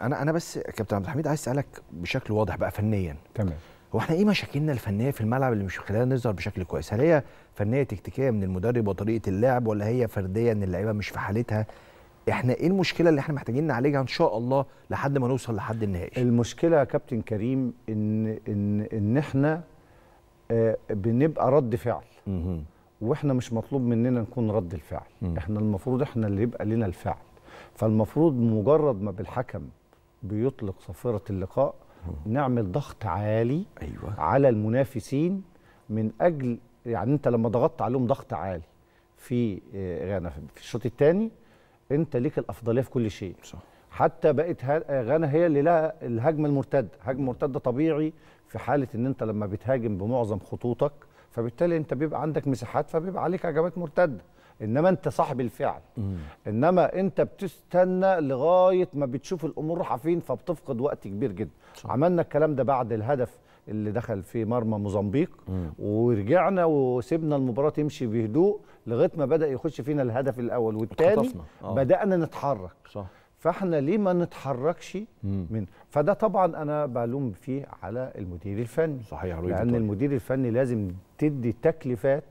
انا انا بس كابتن عبد الحميد عايز اسالك بشكل واضح بقى فنيا تمام هو احنا ايه مشاكلنا الفنيه في الملعب اللي مش خلينا نظهر بشكل كويس هل هي فنيه تكتيكيه من المدرب وطريقه اللعب ولا هي فرديه ان اللعيبه مش في حالتها احنا ايه المشكله اللي احنا محتاجين نعالجها ان شاء الله لحد ما نوصل لحد النهائي المشكله يا كابتن كريم ان ان ان احنا آه بنبقى رد فعل مه. واحنا مش مطلوب مننا نكون رد الفعل مه. احنا المفروض احنا اللي يبقى لنا الفعل فالمفروض مجرد ما بالحكم بيطلق صفيرة اللقاء نعمل ضغط عالي أيوة. على المنافسين من أجل يعني أنت لما ضغطت عليهم ضغط عالي في آه، غانا في الشوط الثاني أنت ليك الأفضلية في كل شيء صح. حتى بقت آه، غانا هي اللي لها الهجمة المرتدة هجمة مرتدة طبيعي في حالة أن أنت لما بتهاجم بمعظم خطوطك فبالتالي أنت بيبقى عندك مساحات فبيبقى عليك هجمات مرتدة انما انت صاحب الفعل مم. انما انت بتستنى لغايه ما بتشوف الامور رايحه فين فبتفقد وقت كبير جدا صح. عملنا الكلام ده بعد الهدف اللي دخل في مرمى موزمبيق ورجعنا وسيبنا المباراه تمشي بهدوء لغايه ما بدا يخش فينا الهدف الاول والثاني آه. بدانا نتحرك صح. فاحنا ليه ما نتحركش من فده طبعا انا بلوم فيه على المدير الفني صحيح لان طيب. المدير الفني لازم تدي تكلفات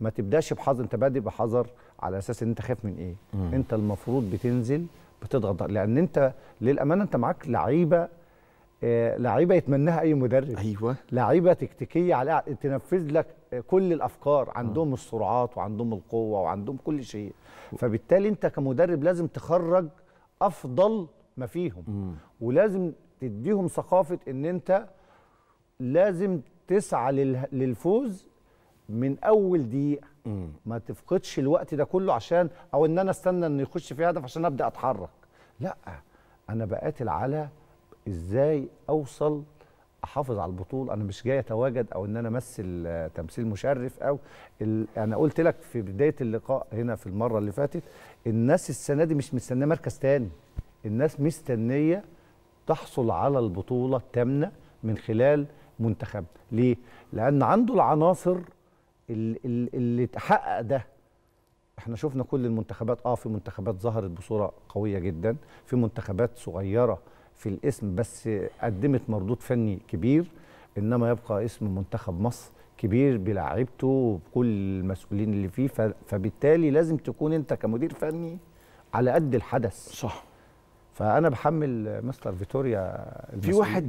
ما تبداش بحذر انت بادئ بحذر على اساس ان انت خايف من ايه مم. انت المفروض بتنزل بتضغط لان انت للامانه انت معاك لعيبه آه، لعيبه يتمناها اي مدرب ايوه لعيبه تكتيكيه على تنفذ لك كل الافكار عندهم آه. السرعات وعندهم القوه وعندهم كل شيء فبالتالي انت كمدرب لازم تخرج افضل ما فيهم مم. ولازم تديهم ثقافه ان انت لازم تسعى للفوز من اول دقيقه ما تفقدش الوقت ده كله عشان او ان انا استنى ان يخش في هدف عشان ابدا اتحرك لا انا بقاتل على ازاي اوصل احافظ على البطوله انا مش جاي اتواجد او ان انا امثل آه، تمثيل مشرف او انا قلت لك في بدايه اللقاء هنا في المره اللي فاتت الناس السنه دي مش مستنيه مركز تاني الناس مستنيه تحصل على البطوله الثامنه من خلال منتخب ليه لان عنده العناصر اللي, اللي اتحقق ده احنا شفنا كل المنتخبات اه في منتخبات ظهرت بصوره قويه جدا في منتخبات صغيره في الاسم بس قدمت مردود فني كبير انما يبقى اسم منتخب مصر كبير بلاعيبته وبكل المسؤولين اللي فيه فبالتالي لازم تكون انت كمدير فني على قد الحدث صح فانا بحمل مستر فيتوريا في واحد